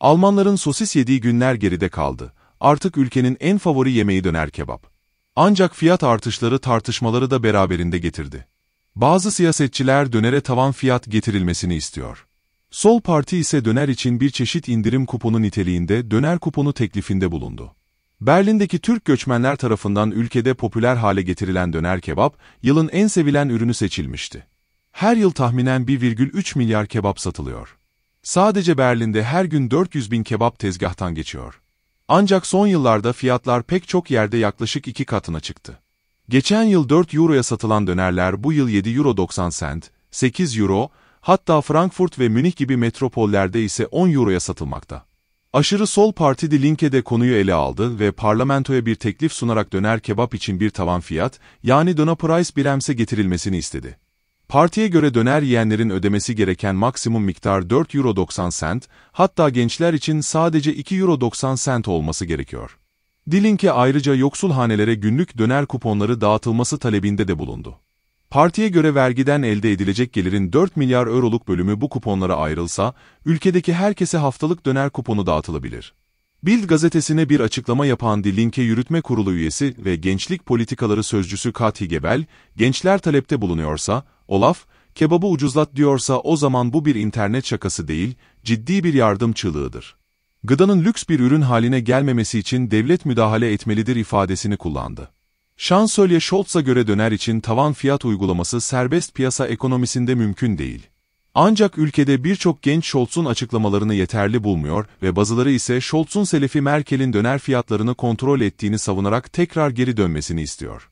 Almanların sosis yediği günler geride kaldı. Artık ülkenin en favori yemeği döner kebap. Ancak fiyat artışları tartışmaları da beraberinde getirdi. Bazı siyasetçiler dönere tavan fiyat getirilmesini istiyor. Sol Parti ise döner için bir çeşit indirim kuponu niteliğinde döner kuponu teklifinde bulundu. Berlin'deki Türk göçmenler tarafından ülkede popüler hale getirilen döner kebap, yılın en sevilen ürünü seçilmişti. Her yıl tahminen 1,3 milyar kebap satılıyor. Sadece Berlin'de her gün 400 bin kebap tezgahtan geçiyor. Ancak son yıllarda fiyatlar pek çok yerde yaklaşık iki katına çıktı. Geçen yıl 4 euroya satılan dönerler bu yıl 7 euro 90 cent, 8 euro, hatta Frankfurt ve Münih gibi metropollerde ise 10 euroya satılmakta. Aşırı sol parti Die Linke konuyu ele aldı ve parlamentoya bir teklif sunarak döner kebap için bir tavan fiyat, yani döner price biremse getirilmesini istedi. Partiye göre döner yiyenlerin ödemesi gereken maksimum miktar 4 euro, 90 hatta gençler için sadece 2 euro 90 olması gerekiyor. Dilinke ayrıca yoksul hanelere günlük döner kuponları dağıtılması talebinde de bulundu. Partiye göre vergiden elde edilecek gelirin 4 milyar euroluk bölümü bu kuponlara ayrılsa, ülkedeki herkese haftalık döner kuponu dağıtılabilir. Bild gazetesine bir açıklama yapan Dilinke Yürütme Kurulu üyesi ve Gençlik Politikaları Sözcüsü Kati Gebel, gençler talepte bulunuyorsa, Olaf, kebabı ucuzlat diyorsa o zaman bu bir internet şakası değil, ciddi bir yardım çığlığıdır. Gıdanın lüks bir ürün haline gelmemesi için devlet müdahale etmelidir ifadesini kullandı. Şansölye Scholz'a göre döner için tavan fiyat uygulaması serbest piyasa ekonomisinde mümkün değil. Ancak ülkede birçok genç Scholz'un açıklamalarını yeterli bulmuyor ve bazıları ise Scholz'un selefi Merkel'in döner fiyatlarını kontrol ettiğini savunarak tekrar geri dönmesini istiyor.